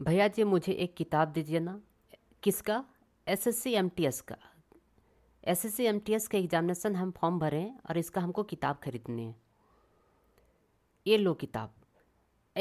भैया जी मुझे एक किताब दीजिए ना किसका S S C M T S का S S C M T S का एग्जामिनेशन हम फॉर्म भरे हैं और इसका हमको किताब खरीदनी है ये लो किताब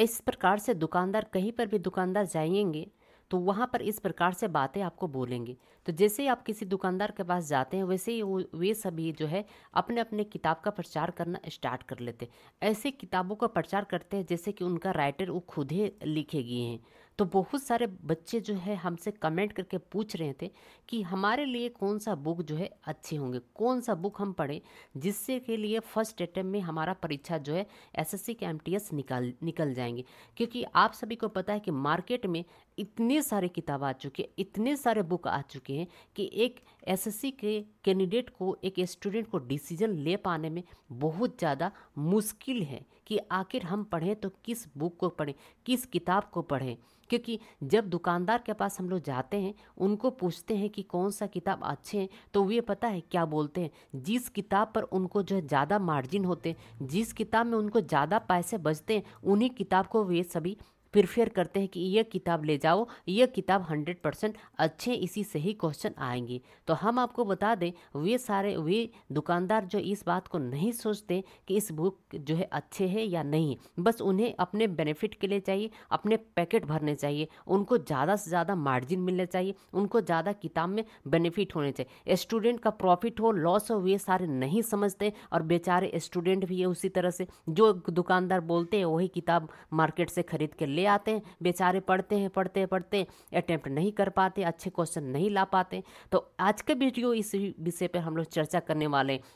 इस प्रकार से दुकानदार कहीं पर भी दुकानदार जाएंगे तो वहाँ पर इस प्रकार से बातें आपको बोलेंगे तो जैसे ही आप किसी दुकानदार के पास जाते हैं वैसे ही वे सभी जो है अपने अपने किताब का प्रचार करना स्टार्ट कर लेते हैं ऐसे किताबों का प्रचार करते हैं जैसे कि उनका राइटर वो खुद ही लिखे गए हैं तो बहुत सारे बच्चे जो है हमसे कमेंट करके पूछ रहे थे कि हमारे लिए कौन सा बुक जो है अच्छे होंगे कौन सा बुक हम पढ़ें जिससे के लिए फर्स्ट अटैम्प में हमारा परीक्षा जो है एसएससी के एमटीएस निकाल निकल जाएंगे क्योंकि आप सभी को पता है कि मार्केट में इतने सारे किताब आ चुके हैं इतने सारे बुक आ चुके हैं कि एक एस के कैंडिडेट को एक स्टूडेंट को डिसीजन ले पाने में बहुत ज़्यादा मुश्किल है कि आखिर हम पढ़ें तो किस बुक को पढ़ें किस किताब को पढ़ें क्योंकि जब दुकानदार के पास हम लोग जाते हैं उनको पूछते हैं कि कौन सा किताब अच्छे हैं तो वे पता है क्या बोलते हैं जिस किताब पर उनको जो है ज़्यादा मार्जिन होते हैं जिस किताब में उनको ज़्यादा पैसे बचते हैं उन्हीं किताब को वे सभी प्रिफेयर करते हैं कि यह किताब ले जाओ यह किताब हंड्रेड परसेंट अच्छे इसी से ही क्वेश्चन आएंगे तो हम आपको बता दें वे सारे वे दुकानदार जो इस बात को नहीं सोचते कि इस बुक जो है अच्छे है या नहीं बस उन्हें अपने बेनिफिट के लिए चाहिए अपने पैकेट भरने चाहिए उनको ज़्यादा से ज़्यादा मार्जिन मिलना चाहिए उनको ज़्यादा किताब में बेनिफिट होने चाहिए स्टूडेंट का प्रॉफिट हो लॉस हो वे सारे नहीं समझते और बेचारे स्टूडेंट भी है उसी तरह से जो दुकानदार बोलते हैं वही किताब मार्केट से खरीद के ले आते हैं बेचारे पढ़ते हैं पढ़ते हैं पढ़ते अटैम्प्ट नहीं कर पाते अच्छे क्वेश्चन नहीं ला पाते तो आज के वीडियो इस विषय पर हम लोग चर्चा करने वाले हैं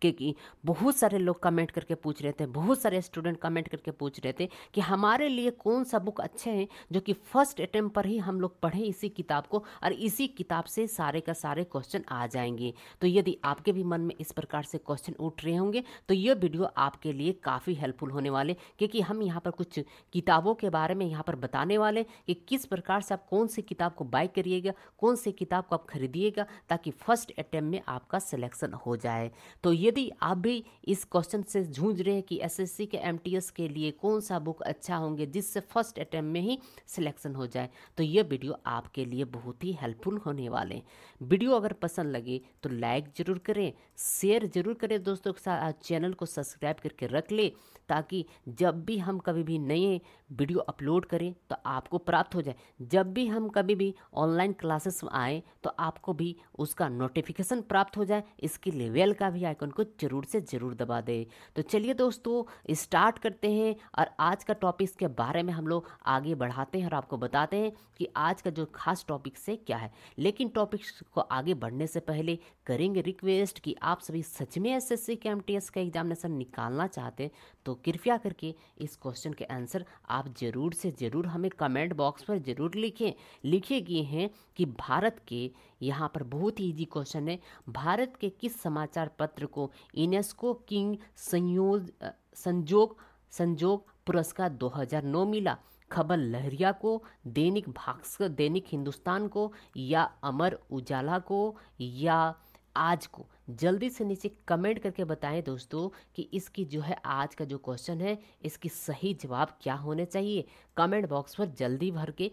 क्योंकि बहुत सारे लोग कमेंट करके पूछ रहे थे बहुत सारे स्टूडेंट कमेंट करके पूछ रहे थे कि हमारे लिए कौन सा बुक अच्छे हैं जो कि फर्स्ट अटेम्प्ट पर ही हम लोग पढ़ें इसी किताब को और इसी किताब से सारे का सारे क्वेश्चन आ जाएंगे तो यदि आपके भी मन में इस प्रकार से क्वेश्चन उठ रहे होंगे तो ये वीडियो आपके लिए काफ़ी हेल्पफुल होने वाले क्योंकि हम यहाँ पर कुछ किताबों के बारे में यहाँ पर बताने वाले कि किस प्रकार से आप कौन सी किताब को बाई करिएगा कौन सी किताब को आप खरीदिएगा ताकि फर्स्ट अटैम्प्ट में आपका सिलेक्शन हो जाए तो ये यदि आप भी इस क्वेश्चन से जूझ रहे हैं कि एसएससी के एमटीएस के लिए कौन सा बुक अच्छा होंगे जिससे फर्स्ट अटैम्प में ही सिलेक्शन हो जाए तो यह वीडियो आपके लिए बहुत ही हेल्पफुल होने वाले हैं वीडियो अगर पसंद लगे तो लाइक ज़रूर करें शेयर ज़रूर करें दोस्तों के साथ चैनल को सब्सक्राइब करके रख ले ताकि जब भी हम कभी भी नए वीडियो अपलोड करें तो आपको प्राप्त हो जाए जब भी हम कभी भी ऑनलाइन क्लासेस में आएँ तो आपको भी उसका नोटिफिकेशन प्राप्त हो जाए इसके लिए वेल का भी आइकन को ज़रूर से ज़रूर दबा दें तो चलिए दोस्तों स्टार्ट करते हैं और आज का टॉपिक के बारे में हम लोग आगे बढ़ाते हैं और आपको बताते हैं कि आज का जो खास टॉपिक से क्या है लेकिन टॉपिक्स को आगे बढ़ने से पहले करेंगे रिक्वेस्ट कि आप सभी सच में एस एस सी के एम टी एस का एग्जामिनेशन निकालना चाहते हैं तो कृपया करके इस क्वेश्चन के आंसर आप ज़रूर से ज़रूर हमें कमेंट बॉक्स पर ज़रूर लिखें लिखे गए हैं कि भारत के यहाँ पर बहुत ही ईजी क्वेश्चन है भारत के किस समाचार पत्र को यूनेस्को किंग संयोज संजोग संजोग पुरस्कार 2009 मिला खबर लहरिया को दैनिक भास्कर दैनिक हिंदुस्तान को या अमर उजाला को या आज को जल्दी से नीचे कमेंट करके बताएं दोस्तों कि इसकी जो है आज का जो क्वेश्चन है इसकी सही जवाब क्या होने चाहिए कमेंट बॉक्स पर जल्दी भर के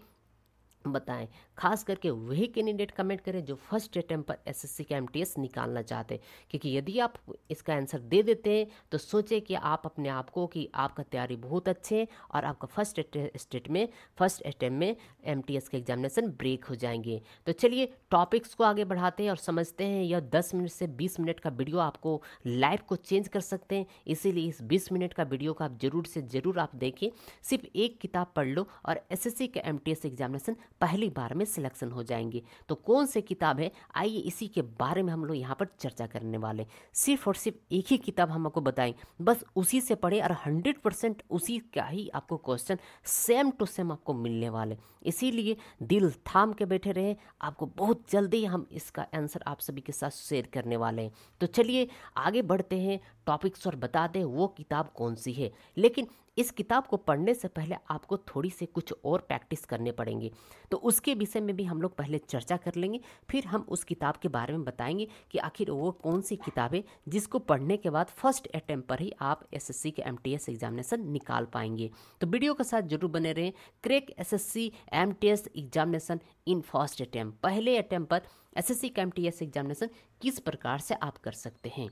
बताएं खास करके वही कैंडिडेट कमेंट करें जो फर्स्ट अटैम्प पर एस एस का एम निकालना चाहते हैं क्योंकि यदि आप इसका आंसर दे देते हैं तो सोचें कि आप अपने आप को कि आपका तैयारी बहुत अच्छे है और आपका फर्स्ट स्टेट में फर्स्ट अटैम्प में एम के एग्जामिनेशन ब्रेक हो जाएंगे तो चलिए टॉपिक्स को आगे बढ़ाते हैं और समझते हैं यह दस मिनट से बीस मिनट का वीडियो आपको लाइफ को चेंज कर सकते हैं इसीलिए इस बीस मिनट का वीडियो का आप जरूर से ज़रूर आप देखें सिर्फ एक किताब पढ़ लो और एस का एम एग्जामिनेशन पहली बार में सिलेक्शन हो जाएंगे तो कौन से किताब है आइए इसी के बारे में हम लोग यहाँ पर चर्चा करने वाले सिर्फ और सिर्फ एक ही किताब हम आपको बताएं बस उसी से पढ़े और हंड्रेड परसेंट उसी का ही आपको क्वेश्चन सेम टू सेम आपको मिलने वाले इसीलिए दिल थाम के बैठे रहे आपको बहुत जल्दी हम इसका आंसर आप सभी के साथ शेयर करने वाले हैं तो चलिए आगे बढ़ते हैं टॉपिक्स और बता दें वो किताब कौन सी है लेकिन इस किताब को पढ़ने से पहले आपको थोड़ी से कुछ और प्रैक्टिस करने पड़ेंगे तो उसके विषय में भी हम लोग पहले चर्चा कर लेंगे फिर हम उस किताब के बारे में बताएंगे कि आखिर वो कौन सी किताब है जिसको पढ़ने के बाद फर्स्ट अटैम्प पर ही आप सी के एस एग्जामिनेशन निकाल पाएंगे तो वीडियो के साथ जरूर बने रहें crack T S examination in first attempt पहले अटैम्प पर एस एस सी का एस एग्जामिनेशन किस प्रकार से आप कर सकते हैं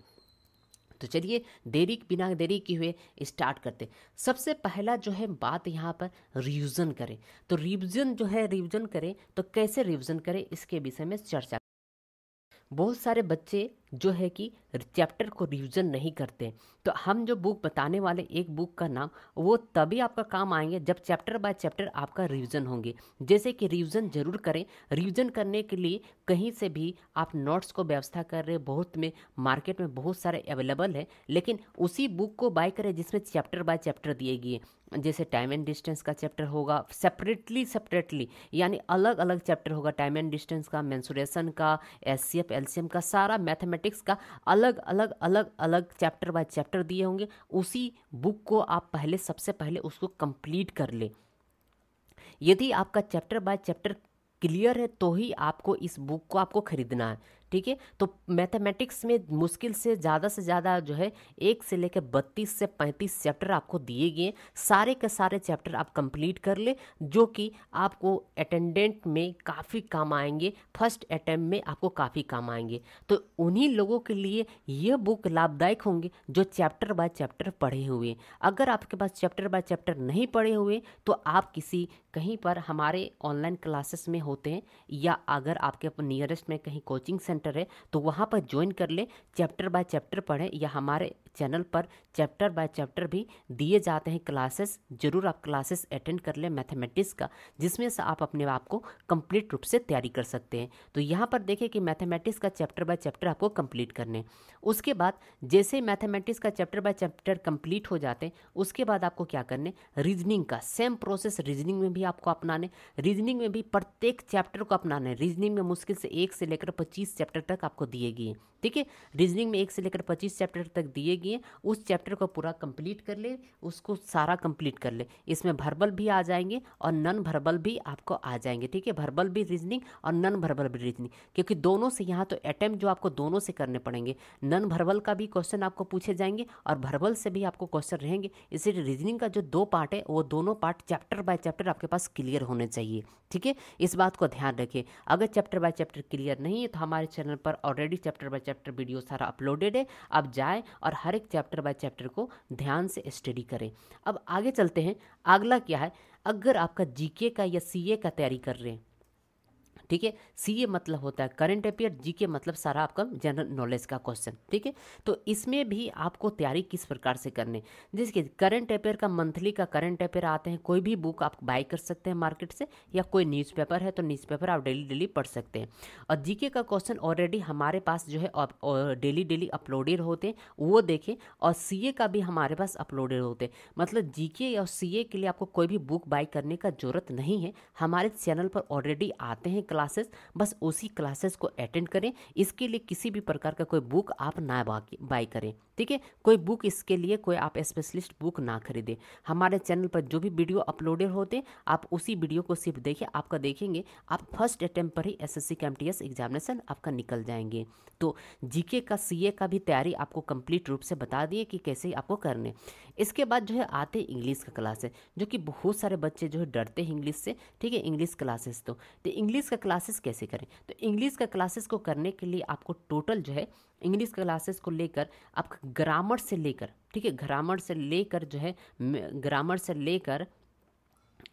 तो चलिए देरी बिना देरी किए हुए स्टार्ट करते सबसे पहला जो है बात यहाँ पर रिविज़न करें तो रिविज़न जो है रिविज़न करें तो कैसे रिविज़न करें इसके विषय में चर्चा बहुत सारे बच्चे जो है कि चैप्टर को रिविज़न नहीं करते तो हम जो बुक बताने वाले एक बुक का नाम वो तभी आपका काम आएंगे जब चैप्टर बाय चैप्टर आपका रिविज़न होंगे जैसे कि रिविज़न जरूर करें रिविज़न करने के लिए कहीं से भी आप नोट्स को व्यवस्था कर रहे बहुत में मार्केट में बहुत सारे अवेलेबल है लेकिन उसी बुक को बाय करें जिसमें चैप्टर बाय चैप्टर दिए गए जैसे टाइम एंड डिस्टेंस का चैप्टर होगा सेपरेटली सेपरेटली यानी अलग अलग चैप्टर होगा टाइम एंड डिस्टेंस का मैंसुरेशन का एस सी एफ का सारा मैथमेटिक मैथमेटिक्स का अलग अलग अलग अलग चैप्टर बाय चैप्टर दिए होंगे उसी बुक को आप पहले सबसे पहले उसको कंप्लीट कर ले यदि आपका चैप्टर बाय चैप्टर क्लियर है तो ही आपको इस बुक को आपको ख़रीदना है ठीक है तो मैथमेटिक्स में मुश्किल से ज़्यादा से ज़्यादा जो है एक से लेकर बत्तीस से पैंतीस चैप्टर आपको दिए गए सारे के सारे चैप्टर आप कंप्लीट कर ले जो कि आपको अटेंडेंट में काफ़ी काम आएंगे फर्स्ट अटैम्प्ट में आपको काफ़ी काम आएंगे तो उन्हीं लोगों के लिए यह बुक लाभदायक होंगे जो चैप्टर बाय चैप्टर पढ़े हुए अगर आपके पास चैप्टर बाय चैप्टर नहीं पढ़े हुए तो आप किसी कहीं पर हमारे ऑनलाइन क्लासेस में होते हैं या अगर आपके नियरेस्ट में कहीं कोचिंग सेंटर है तो वहाँ पर ज्वाइन कर ले चैप्टर बाय चैप्टर पढ़ें या हमारे चैनल पर चैप्टर बाय चैप्टर भी दिए जाते हैं क्लासेस ज़रूर आप क्लासेस अटेंड कर लें मैथमेटिक्स का जिसमें से आप अपने आप को कंप्लीट रूप से तैयारी कर सकते हैं तो यहाँ पर देखें कि मैथमेटिक्स का चैप्टर बाय चैप्टर आपको कंप्लीट करने उसके बाद जैसे मैथमेटिक्स का चैप्टर बाय चैप्टर कंप्लीट हो जाते हैं उसके बाद आपको क्या करने रीजनिंग का सेम प्रोसेस रीजनिंग में भी भी आपको अपनाने रीजनिंग में भी प्रत्येक चैप्टर को अपनाने रीजनिंग में मुश्किल से एक से लेकर पच्चीस चैप्टर तक आपको दिए गए हैं ठीक है रीजनिंग में एक से लेकर पच्चीस चैप्टर तक दिए गए हैं उस चैप्टर को पूरा कंप्लीट कर ले उसको सारा कंप्लीट कर ले इसमें भर्बल भी आ जाएंगे और नन भर्बल भी आपको आ जाएंगे ठीक है भर्बल भी रीजनिंग और नन भर्बल भी रीजनिंग क्योंकि दोनों से यहाँ तो अटैम्प्ट जो आपको दोनों से करने पड़ेंगे नन भर्बल का भी क्वेश्चन आपको पूछे जाएंगे और भर्बल से भी आपको क्वेश्चन रहेंगे इसलिए रीजनिंग का जो दो पार्ट है वो दोनों पार्ट चैप्टर बाय चैप्टर आपके पास क्लियर होने चाहिए ठीक है इस बात को ध्यान रखें अगर चैप्टर बाय चैप्टर क्लियर नहीं है तो हमारे चैनल पर already chapter by chapter video सारा अपलोडेड है आप जाए और हर एक चैप्टर बाय चैप्टर को ध्यान से स्टडी करें अब आगे चलते हैं अगला क्या है अगर आपका जीके का या सीए का तैयारी कर रहे हैं ठीक है सी मतलब होता है करंट अफेयर जी के मतलब सारा आपका जनरल नॉलेज का क्वेश्चन ठीक है तो इसमें भी आपको तैयारी किस प्रकार से करनी जैसे करंट अफेयर का मंथली का करंट अफेयर आते हैं कोई भी बुक आप बाई कर सकते हैं मार्केट से या कोई न्यूज़पेपर है तो न्यूज़पेपर आप डेली डेली पढ़ सकते हैं और जीके का क्वेश्चन ऑलरेडी हमारे पास जो है डेली डेली अपलोडेड होते हैं वो देखें और सीए का भी हमारे पास अपलोडेड होते हैं मतलब जीके और सीए के लिए आपको कोई भी बुक बाई करने का जरूरत नहीं है हमारे चैनल पर ऑलरेडी आते हैं क्लास क्लासेस बस उसी क्लासेस को अटेंड करें इसके लिए किसी भी प्रकार का कोई बुक आप ना बाई करें ठीक है कोई बुक इसके लिए कोई आप स्पेशलिस्ट बुक ना खरीदें हमारे चैनल पर जो भी वीडियो अपलोडेड होते आप उसी वीडियो को सिर्फ देखिए आपका देखेंगे आप फर्स्ट अटैम्प्ट पर ही एस एस एग्जामिनेशन आपका निकल जाएंगे तो जीके का सीए का भी तैयारी आपको कंप्लीट रूप से बता दिए कि कैसे आपको करने इसके बाद जो है आते इंग्लिश का क्लास है जो कि बहुत सारे बच्चे जो है डरते हैं इंग्लिश से ठीक है इंग्लिश क्लासेस तो तो इंग्लिश का क्लासेस कैसे करें तो इंग्लिश का क्लासेस को करने के लिए आपको टोटल जो है इंग्लिश क्लासेस को लेकर आपका ग्रामर से लेकर ठीक है ग्रामर से लेकर जो है ग्रामर से लेकर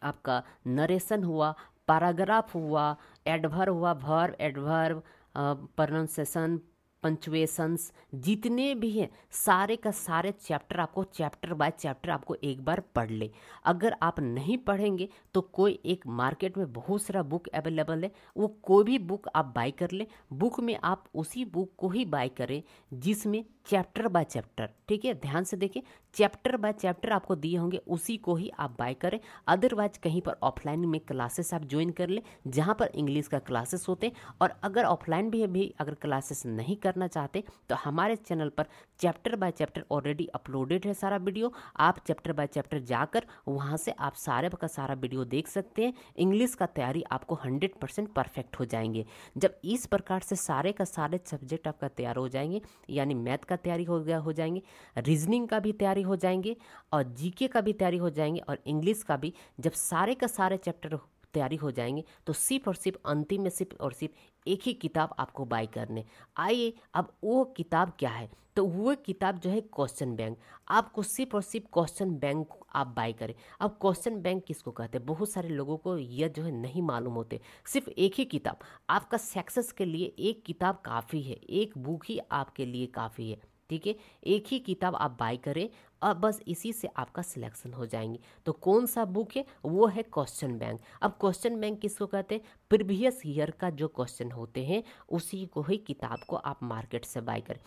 आपका नरेशन हुआ पैराग्राफ हुआ एडभर हुआ भर्व एडभर प्रोनाउंसिएशन पंचुएसन्स जितने भी हैं सारे का सारे चैप्टर आपको चैप्टर बाय चैप्टर आपको एक बार पढ़ ले अगर आप नहीं पढ़ेंगे तो कोई एक मार्केट में बहुत सारा बुक अवेलेबल है वो कोई भी बुक आप बाई कर ले बुक में आप उसी बुक को ही बाई करें जिसमें चैप्टर बाय चैप्टर ठीक है ध्यान से देखें चैप्टर बाय चैप्टर आपको दिए होंगे उसी को ही आप बाय करें अदरवाइज कहीं पर ऑफलाइन में क्लासेस आप ज्वाइन कर लें जहाँ पर इंग्लिश का क्लासेस होते हैं और अगर ऑफलाइन भी, भी अगर क्लासेस नहीं कर करना चाहते तो हमारे चैनल पर chapter by chapter already uploaded है सारा वीडियो आप चैप्टर बाय चैप्टर जाकर वहाँ से आप सारे का सारा वीडियो देख सकते हैं इंग्लिश का तैयारी आपको हंड्रेड परसेंट परफेक्ट हो जाएंगे जब इस प्रकार से सारे का सारे सब्जेक्ट आपका तैयार हो जाएंगे यानी मैथ का तैयारी हो गया हो जाएंगे रीजनिंग का भी तैयारी हो जाएंगे और जीके का भी तैयारी हो जाएंगे और इंग्लिश का भी जब सारे का सारे चैप्टर तैयारी हो जाएंगे तो सिर्फ और सिर्फ अंतिम में सिर्फ और सिर्फ एक ही किताब आपको बाई करने आइए अब वो किताब क्या है तो वो किताब जो है क्वेश्चन बैंक आपको सिर्फ और सिर्फ क्वेश्चन बैंक आप बाई करें अब क्वेश्चन बैंक किसको कहते हैं बहुत सारे लोगों को यह जो है नहीं मालूम होते सिर्फ एक ही किताब आपका सक्सेस के लिए एक किताब काफ़ी है एक बुक ही आपके लिए काफ़ी है ठीक है एक ही किताब आप बाई करें अब बस इसी से आपका सिलेक्शन हो जाएंगे तो कौन सा बुक है वो है क्वेश्चन बैंक अब क्वेश्चन बैंक किसको कहते हैं प्रीवियस ईयर का जो क्वेश्चन होते हैं उसी को ही किताब को आप मार्केट से बाई करें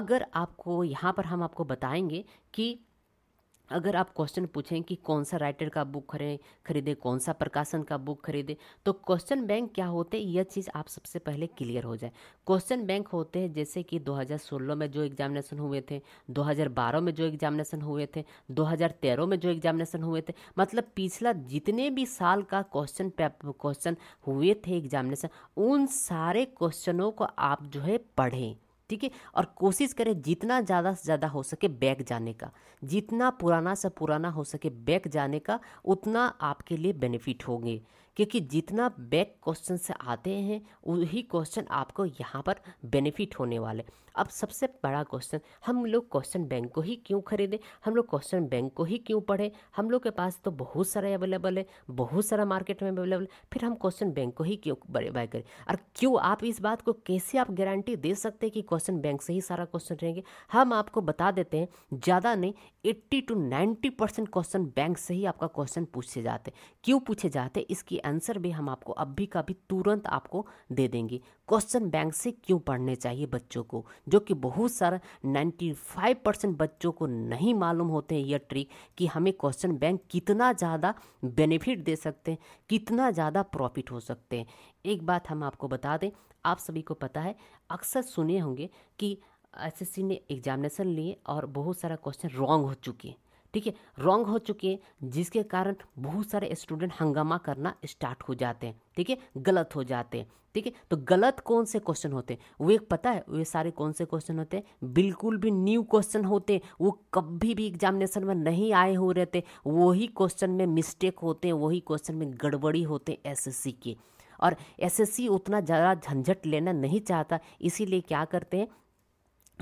अगर आपको यहाँ पर हम आपको बताएंगे कि अगर आप क्वेश्चन पूछें कि कौन सा राइटर का बुक खरे खरीदें कौन सा प्रकाशन का बुक खरीदें तो क्वेश्चन बैंक क्या होते हैं यह चीज़ आप सबसे पहले क्लियर हो जाए क्वेश्चन बैंक होते हैं जैसे कि 2016 में जो एग्जामिनेशन हुए थे 2012 में जो एग्जामिनेशन हुए थे 2013 में जो एग्जामिनेशन हुए थे मतलब पिछला जितने भी साल का क्वेश्चन क्वेश्चन हुए थे एग्जामिनेशन उन सारे क्वेश्चनों को आप जो है पढ़ें ठीक है और कोशिश करें जितना ज़्यादा से ज़्यादा हो सके बैक जाने का जितना पुराना से पुराना हो सके बैक जाने का उतना आपके लिए बेनिफिट होंगे क्योंकि जितना बैक क्वेश्चन से आते हैं वही क्वेश्चन आपको यहाँ पर बेनिफिट होने वाले अब सबसे बड़ा क्वेश्चन हम लोग क्वेश्चन बैंक को ही क्यों खरीदें हम लोग क्वेश्चन बैंक को ही क्यों पढ़ें हम लोग के पास तो बहुत सारे अवेलेबल है बहुत सारा मार्केट में अवेलेबल है फिर हम क्वेश्चन बैंक को ही क्यों बाय करें और क्यों आप इस बात को कैसे आप गारंटी दे सकते हैं कि क्वेश्चन बैंक से ही सारा क्वेश्चन रहेंगे हम आपको बता देते हैं ज़्यादा नहीं eighty to ninety percent question bank से ही आपका क्वेश्चन पूछे जाते क्यों पूछे जाते इसकी आंसर भी हम आपको अभी का भी तुरंत आपको दे देंगे क्वेश्चन बैंक से क्यों पढ़ने चाहिए बच्चों को जो कि बहुत सारा 95 परसेंट बच्चों को नहीं मालूम होते हैं यह ट्रिक कि हमें क्वेश्चन बैंक कितना ज़्यादा बेनिफिट दे सकते हैं कितना ज़्यादा प्रॉफिट हो सकते हैं एक बात हम आपको बता दें आप सभी को पता है अक्सर सुने होंगे कि एसएससी ने एग्जामिनेशन लिए और बहुत सारा क्वेश्चन रॉन्ग हो चुके हैं ठीक है रॉन्ग हो चुके हैं जिसके कारण बहुत सारे स्टूडेंट हंगामा करना स्टार्ट हो जाते हैं ठीक है गलत हो जाते हैं ठीक है तो गलत कौन से क्वेश्चन होते हैं वो एक पता है वे सारे कौन से क्वेश्चन होते हैं बिल्कुल भी न्यू क्वेश्चन होते हैं वो कभी भी एग्जामिनेशन में नहीं आए हुए रहते वही क्वेश्चन में मिस्टेक होते हैं वही क्वेश्चन में गड़बड़ी होते हैं एस के और एस उतना ज़्यादा झंझट लेना नहीं चाहता इसीलिए क्या करते हैं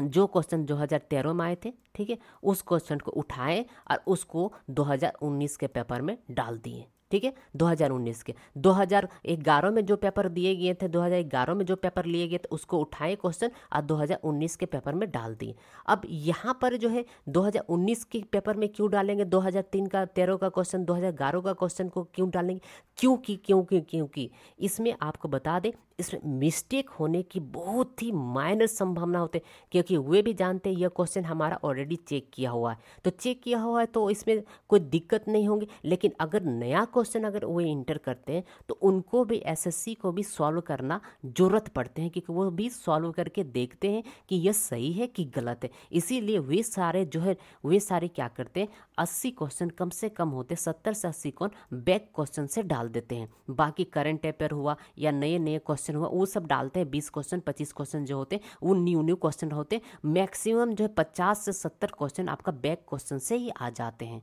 जो क्वेश्चन 2013 में आए थे ठीक है उस क्वेश्चन को उठाएं और उसको 2019 के पेपर में डाल दिए ठीक है 2019 के 2011 में जो पेपर दिए गए थे 2011 में जो पेपर लिए गए थे उसको उठाए क्वेश्चन और 2019 के पेपर में डाल दिए अब यहाँ पर जो है 2019 के पेपर में क्यों डालेंगे 2003 का तेरह का क्वेश्चन 2011 का क्वेश्चन को क्यों डालेंगे क्योंकि क्योंकि क्योंकि इसमें आपको बता दें इसमें मिस्टेक होने की बहुत ही माइनस संभावना होते क्योंकि वे भी जानते हैं यह क्वेश्चन हमारा ऑलरेडी चेक किया हुआ है तो चेक किया हुआ है तो इसमें कोई दिक्कत नहीं होगी लेकिन अगर नया क्वेश्चन अगर वो इंटर करते हैं तो उनको भी एसएससी को भी सॉल्व करना ज़रूरत पड़ते हैं क्योंकि वो भी सॉल्व करके देखते हैं कि यह सही है कि गलत है इसीलिए वे सारे जो है वे सारे क्या करते हैं अस्सी क्वेश्चन कम से कम होते सत्तर से अस्सी कौन बैक क्वेश्चन से डाल देते हैं बाकी करंट अफेयर हुआ या नए नए क्वेश्चन हुआ वो सब डालते हैं बीस क्वेश्चन पच्चीस क्वेश्चन जो होते हैं वो न्यू न्यू क्वेश्चन होते हैं मैक्सिमम जो है पचास से सत्तर क्वेश्चन आपका बैक क्वेश्चन से ही आ जाते हैं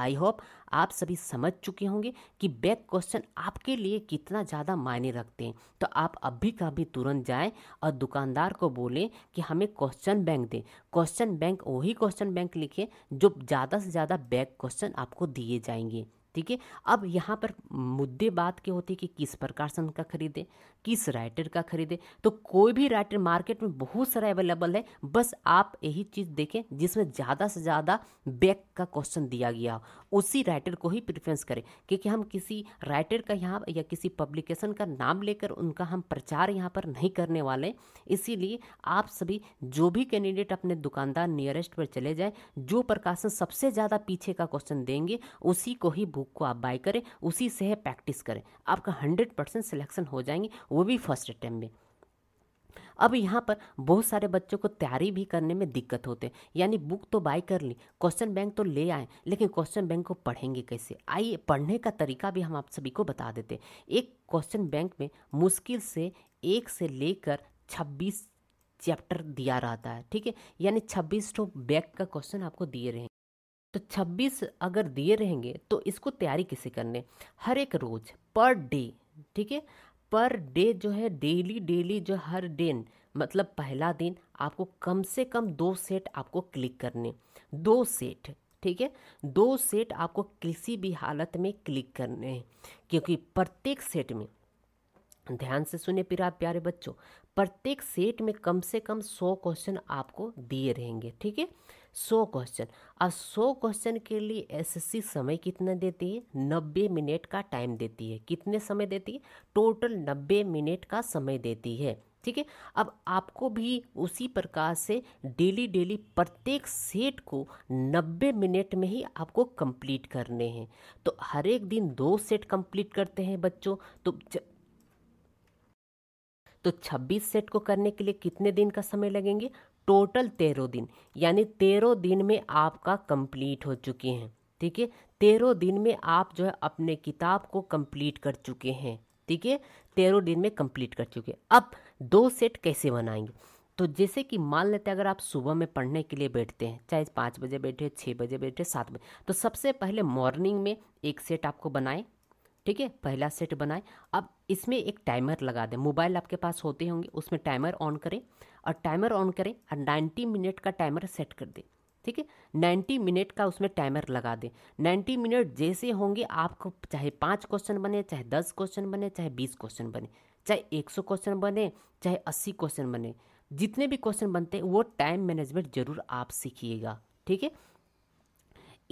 आई होप आप सभी समझ चुके होंगे कि बैक क्वेश्चन आपके लिए कितना ज़्यादा मायने रखते हैं तो आप अभी का भी तुरंत जाएं और दुकानदार को बोलें कि हमें क्वेश्चन बैंक दें क्वेश्चन बैंक वही क्वेश्चन बैंक लिखें जो ज़्यादा से ज़्यादा बैक क्वेश्चन आपको दिए जाएंगे ठीक है अब यहाँ पर मुद्दे बात के होती है कि किस प्रकाशन का खरीदे किस राइटर का खरीदे तो कोई भी राइटर मार्केट में बहुत सारा अवेलेबल है बस आप यही चीज़ देखें जिसमें ज़्यादा से ज़्यादा बैक का क्वेश्चन दिया गया हो उसी राइटर को ही प्रिफ्रेंस करें क्योंकि हम किसी राइटर का यहाँ या किसी पब्लिकेशन का नाम लेकर उनका हम प्रचार यहाँ पर नहीं करने वाले इसीलिए आप सभी जो भी कैंडिडेट अपने दुकानदार नियरेस्ट पर चले जाएँ जो प्रकाशन सबसे ज़्यादा पीछे का क्वेश्चन देंगे उसी को ही बुक को आप बाय करें उसी से प्रैक्टिस करें आपका हंड्रेड परसेंट सिलेक्शन हो जाएंगे वो भी फर्स्ट अटैम्प में अब यहाँ पर बहुत सारे बच्चों को तैयारी भी करने में दिक्कत होते हैं यानी बुक तो बाय कर ली क्वेश्चन बैंक तो ले आए लेकिन क्वेश्चन बैंक को पढ़ेंगे कैसे आइए पढ़ने का तरीका भी हम आप सभी को बता देते एक क्वेश्चन बैंक में मुश्किल से एक से लेकर छब्बीस चैप्टर दिया रहता है ठीक है यानी छब्बीस टू बैक का क्वेश्चन आपको दिए रहेंगे तो 26 अगर दिए रहेंगे तो इसको तैयारी किसे करने हर एक रोज पर डे ठीक है पर डे जो है डेली डेली जो हर दिन मतलब पहला दिन आपको कम से कम दो सेट आपको क्लिक करने दो सेट ठीक है दो सेट आपको किसी भी हालत में क्लिक करने हैं क्योंकि प्रत्येक सेट में ध्यान से सुने फिर आप प्यारे बच्चों प्रत्येक सेट में कम से कम सौ क्वेश्चन आपको दिए रहेंगे ठीक है सौ क्वेश्चन अब सौ क्वेश्चन के लिए एसएससी समय कितना देती है नब्बे मिनट का टाइम देती है कितने समय देती है टोटल नब्बे मिनट का समय देती है ठीक है अब आपको भी उसी प्रकार से डेली डेली प्रत्येक सेट को 90 मिनट में ही आपको कंप्लीट करने हैं तो हर एक दिन दो सेट कंप्लीट करते हैं बच्चों तो ज... तो 26 सेट को करने के लिए कितने दिन का समय लगेंगे टोटल तेरह दिन यानी तेरह दिन में आपका कंप्लीट हो चुके हैं ठीक है तेरह दिन में आप जो है अपने किताब को कंप्लीट कर चुके हैं ठीक है तेरह दिन में कंप्लीट कर चुके हैं अब दो सेट कैसे बनाएंगे तो जैसे कि मान लेते हैं अगर आप सुबह में पढ़ने के लिए बैठते हैं चाहे पाँच बजे बैठे छः बजे बैठे सात बजे तो सबसे पहले मॉर्निंग में एक सेट आपको बनाएं ठीक है पहला सेट बनाए अब इसमें एक टाइमर लगा दें मोबाइल आपके पास होते होंगे उसमें टाइमर ऑन करें और टाइमर ऑन करें और 90 मिनट का टाइमर सेट कर दें ठीक है 90 मिनट का उसमें टाइमर लगा दें 90 मिनट जैसे होंगे आपको चाहे पाँच क्वेश्चन बने चाहे दस क्वेश्चन बने चाहे बीस क्वेश्चन बने चाहे एक सौ क्वेश्चन बने चाहे अस्सी क्वेश्चन बने जितने भी क्वेश्चन बनते हैं वो टाइम मैनेजमेंट जरूर आप सीखिएगा ठीक है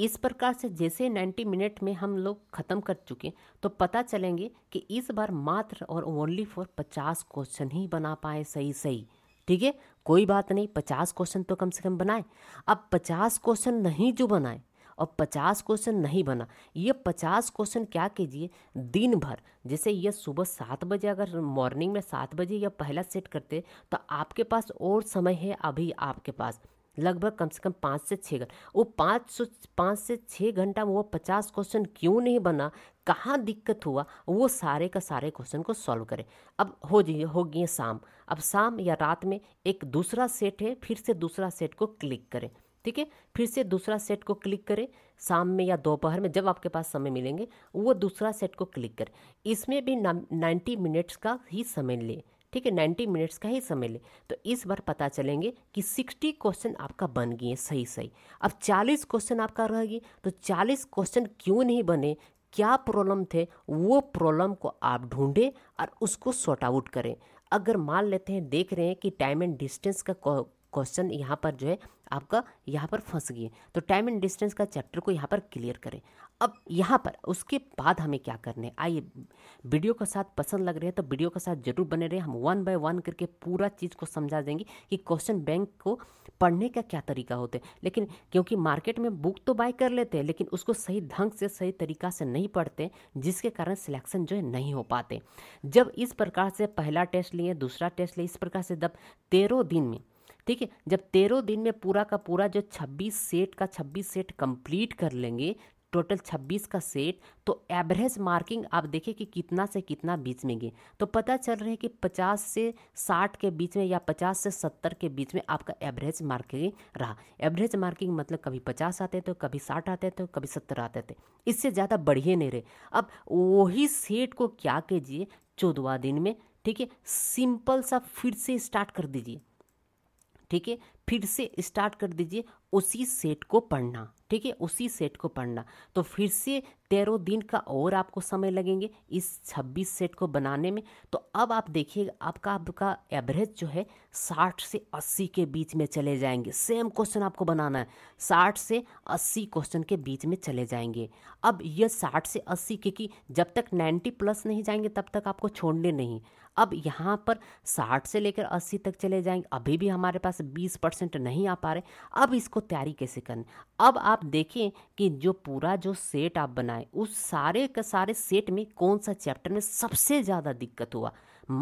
इस प्रकार से जैसे 90 मिनट में हम लोग ख़त्म कर चुके तो पता चलेंगे कि इस बार मात्र और ओनली फॉर 50 क्वेश्चन ही बना पाए सही सही ठीक है कोई बात नहीं 50 क्वेश्चन तो कम से कम बनाए अब 50 क्वेश्चन नहीं जो बनाए और 50 क्वेश्चन नहीं बना ये 50 क्वेश्चन क्या कीजिए दिन भर जैसे ये सुबह सात बजे अगर मॉर्निंग में सात बजे या पहला सेट करते तो आपके पास और समय है अभी आपके पास लगभग कम से कम पाँच से छः घंटा वो पाँच सौ पाँच से छः घंटा में वो पचास क्वेश्चन क्यों नहीं बना कहाँ दिक्कत हुआ वो सारे का सारे क्वेश्चन को सॉल्व करें अब हो हो होगी शाम अब शाम या रात में एक दूसरा सेट है फिर से दूसरा सेट को क्लिक करें ठीक है फिर से दूसरा सेट को क्लिक करें शाम में या दोपहर में जब आपके पास समय मिलेंगे वो दूसरा सेट को क्लिक करें इसमें भी नाइन्टी मिनट्स का ही समय लें ठीक है नाइन्टी मिनट्स का ही समय ले तो इस बार पता चलेंगे कि सिक्सटी क्वेश्चन आपका बन गए सही सही अब चालीस क्वेश्चन आपका रह तो चालीस क्वेश्चन क्यों नहीं बने क्या प्रॉब्लम थे वो प्रॉब्लम को आप ढूंढें और उसको सॉर्ट आउट करें अगर मान लेते हैं देख रहे हैं कि टाइम एंड डिस्टेंस का क्वेश्चन यहाँ पर जो है आपका यहाँ पर फंस गए तो टाइम एंड डिस्टेंस का चैप्टर को यहाँ पर क्लियर करें अब यहाँ पर उसके बाद हमें क्या करने आइए वीडियो के साथ पसंद लग रहे हैं तो वीडियो के साथ जरूर बने रहे हम वन बाय वन करके पूरा चीज़ को समझा देंगे कि क्वेश्चन बैंक को पढ़ने का क्या तरीका होते हैं लेकिन क्योंकि मार्केट में बुक तो बाय कर लेते हैं लेकिन उसको सही ढंग से सही तरीका से नहीं पढ़ते जिसके कारण सिलेक्शन जो है नहीं हो पाते जब इस प्रकार से पहला टेस्ट लिए दूसरा टेस्ट लिए इस प्रकार से जब तेरह दिन में ठीक है जब तेरह दिन में पूरा का पूरा जो छब्बीस सेट का छब्बीस सेट कंप्लीट कर लेंगे टोटल 26 का सेट तो एवरेज मार्किंग आप देखें कि कितना से कितना बीच में गए तो पता चल रहा है कि 50 से 60 के बीच में या 50 से 70 के बीच में आपका एवरेज मार्किंग रहा एवरेज मार्किंग मतलब कभी 50 आते तो कभी 60 आते तो कभी 70 आते थे इससे ज़्यादा बढ़िए नहीं रहे अब वही सेट को क्या कीजिए चौदवा दिन में ठीक है सिंपल सा फिर से स्टार्ट कर दीजिए ठीक है फिर से स्टार्ट कर दीजिए उसी सेट को पढ़ना ठीक है उसी सेट को पढ़ना तो फिर से तेरह दिन का और आपको समय लगेंगे इस छब्बीस सेट को बनाने में तो अब आप देखिएगा आपका आपका एवरेज जो है साठ से अस्सी के बीच में चले जाएंगे सेम क्वेश्चन आपको बनाना है साठ से अस्सी क्वेश्चन के बीच में चले जाएंगे अब यह साठ से अस्सी क्योंकि जब तक नाइन्टी प्लस नहीं जाएंगे तब तक आपको छोड़ने नहीं अब यहाँ पर साठ से लेकर अस्सी तक चले जाएंगे अभी भी हमारे पास बीस परसेंट परसेंट नहीं आ पा रहे अब इसको तैयारी कैसे करनी अब आप देखें कि जो पूरा जो सेट आप बनाए उस सारे के सारे सेट में कौन सा चैप्टर में सबसे ज़्यादा दिक्कत हुआ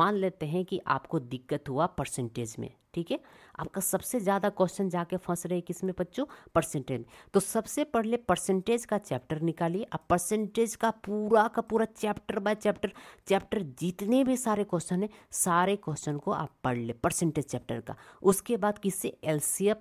मान लेते हैं कि आपको दिक्कत हुआ परसेंटेज में ठीक है आपका सबसे ज़्यादा क्वेश्चन जाके फंस रहे किस में बच्चों परसेंटेज तो सबसे पहले परसेंटेज का चैप्टर निकालिए आप परसेंटेज का पूरा का पूरा चैप्टर बाय चैप्टर चैप्टर जितने भी सारे क्वेश्चन हैं सारे क्वेश्चन को आप पढ़ लें परसेंटेज चैप्टर का उसके बाद किसी एल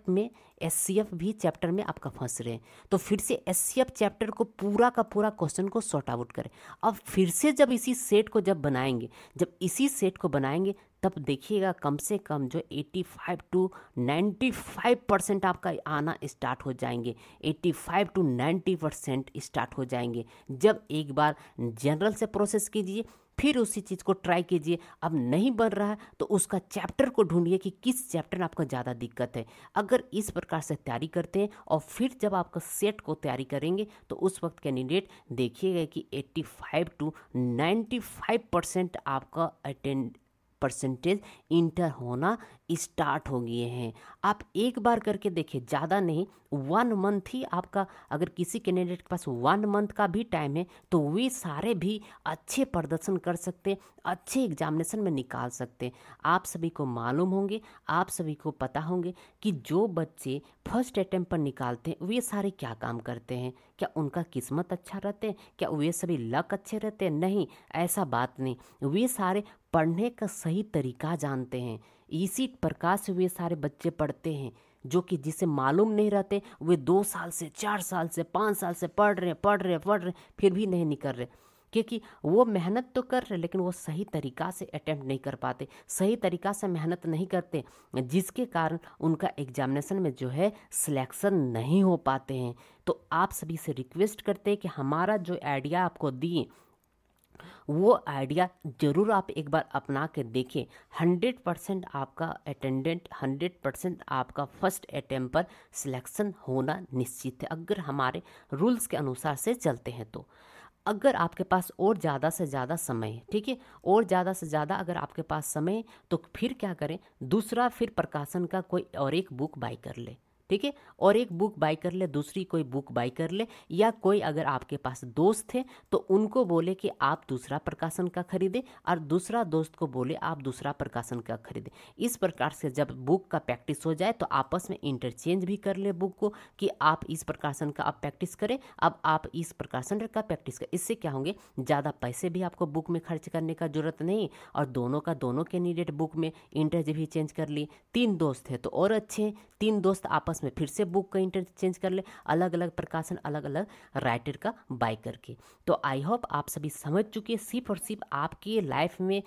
में एस भी चैप्टर में आपका फंस रहे हैं तो फिर से एस चैप्टर को पूरा का पूरा क्वेश्चन को सॉर्ट आउट करें अब फिर से जब इसी सेट को जब बनाएंगे जब इसी सेट को बनाएंगे तब देखिएगा कम से कम जो 85 टू टू 95 परसेंट आपका आना स्टार्ट हो जाएंगे 85 टू 90 परसेंट स्टार्ट हो जाएंगे जब एक बार जनरल से प्रोसेस कीजिए फिर उसी चीज़ को ट्राई कीजिए अब नहीं बन रहा है तो उसका चैप्टर को ढूंढिए कि किस चैप्टर में आपका ज़्यादा दिक्कत है अगर इस प्रकार से तैयारी करते हैं और फिर जब आपका सेट को तैयारी करेंगे तो उस वक्त कैंडिडेट देखिएगा कि 85 टू 95 परसेंट आपका अटेंड परसेंटेज इंटर होना स्टार्ट हो गए हैं आप एक बार करके देखिए ज़्यादा नहीं वन मंथ ही आपका अगर किसी कैंडिडेट के पास वन मंथ का भी टाइम है तो वे सारे भी अच्छे प्रदर्शन कर सकते अच्छे एग्जामिनेशन में निकाल सकते आप सभी को मालूम होंगे आप सभी को पता होंगे कि जो बच्चे फर्स्ट अटैम्प्ट पर निकालते हैं वे सारे क्या काम करते हैं क्या उनका किस्मत अच्छा रहते हैं क्या वे सभी लक अच्छे रहते हैं नहीं ऐसा बात नहीं वे सारे पढ़ने का सही तरीका जानते हैं इसी प्रकार से वे सारे बच्चे पढ़ते हैं जो कि जिसे मालूम नहीं रहते वे दो साल से चार साल से पाँच साल से पढ़ रहे पढ़ रहे पढ़ रहे फिर भी नहीं निकल रहे क्योंकि वो मेहनत तो कर रहे लेकिन वो सही तरीका से अटैम्प्ट नहीं कर पाते सही तरीका से मेहनत नहीं करते जिसके कारण उनका एग्जामिनेशन में जो है सिलेक्शन नहीं हो पाते हैं तो आप सभी से रिक्वेस्ट करते हैं कि हमारा जो आइडिया आपको दिए वो आइडिया ज़रूर आप एक बार अपना के देखें हंड्रेड परसेंट आपका अटेंडेंट हंड्रेड परसेंट आपका फर्स्ट अटैम्प पर सिलेक्शन होना निश्चित है अगर हमारे रूल्स के अनुसार से चलते हैं तो अगर आपके पास और ज़्यादा से ज़्यादा समय है ठीक है और ज़्यादा से ज़्यादा अगर आपके पास समय तो फिर क्या करें दूसरा फिर प्रकाशन का कोई और एक बुक बाई कर ले ठीक है और एक बुक बाई कर ले दूसरी कोई बुक बाई कर ले या कोई अगर आपके पास दोस्त है तो उनको बोले कि आप दूसरा प्रकाशन का खरीदें और दूसरा दोस्त को बोले आप दूसरा प्रकाशन का खरीदें इस प्रकार से जब बुक का प्रैक्टिस हो जाए तो आपस में इंटरचेंज भी कर ले बुक को कि आप इस प्रकाशन का आप प्रैक्टिस करें अब आप इस प्रकाशन का प्रैक्टिस करें इससे क्या होंगे ज़्यादा पैसे भी आपको बुक में खर्च करने का जरूरत नहीं और दोनों का दोनों कैंडिडेट बुक में इंटरज भी चेंज कर लिए तीन दोस्त है तो और अच्छे तीन दोस्त आपस आपस में फिर से बुक का इंटरचेंज कर ले अलग अलग प्रकाशन अलग अलग राइटर का बाय करके तो आई होप आप सभी समझ चुके हैं सिर्फ और सिर्फ आपके लाइफ में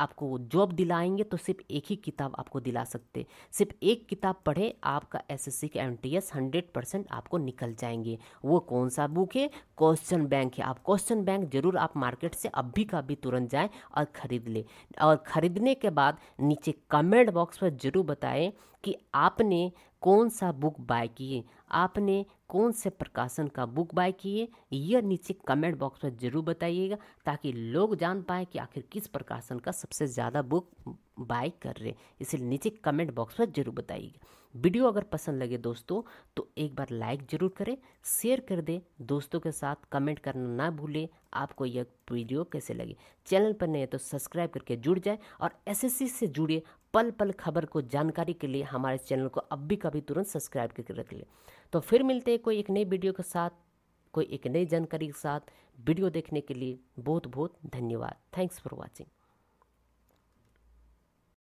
आपको जॉब दिलाएंगे तो सिर्फ एक ही किताब आपको दिला सकते सिर्फ एक किताब पढ़े आपका एस एस सी के M T S hundred percent आपको निकल जाएंगे वो कौन सा बुक है क्वेश्चन बैंक है आप क्वेश्चन बैंक जरूर आप मार्केट से अभी का भी तुरंत जाएं और ख़रीद लें और ख़रीदने के बाद नीचे कमेंट बॉक्स पर ज़रूर बताएं कि आपने कौन सा बुक बाय किए आपने कौन से प्रकाशन का बुक बाय किए यह नीचे कमेंट बॉक्स में ज़रूर बताइएगा ताकि लोग जान पाए कि आखिर किस प्रकाशन का सबसे ज़्यादा बुक बाय कर रहे इसलिए नीचे कमेंट बॉक्स में ज़रूर बताइएगा वीडियो अगर पसंद लगे दोस्तों तो एक बार लाइक ज़रूर करें शेयर कर दें दोस्तों के साथ कमेंट करना ना भूलें आपको यह वीडियो कैसे लगे चैनल पर नहीं है तो सब्सक्राइब करके जुड़ जाए और एसएससी से जुड़े पल पल खबर को जानकारी के लिए हमारे चैनल को अब भी कभी तुरंत सब्सक्राइब करके रख लें तो फिर मिलते हैं कोई एक नई वीडियो के साथ कोई एक नई जानकारी के साथ वीडियो देखने के लिए बहुत बहुत धन्यवाद थैंक्स फॉर वॉचिंग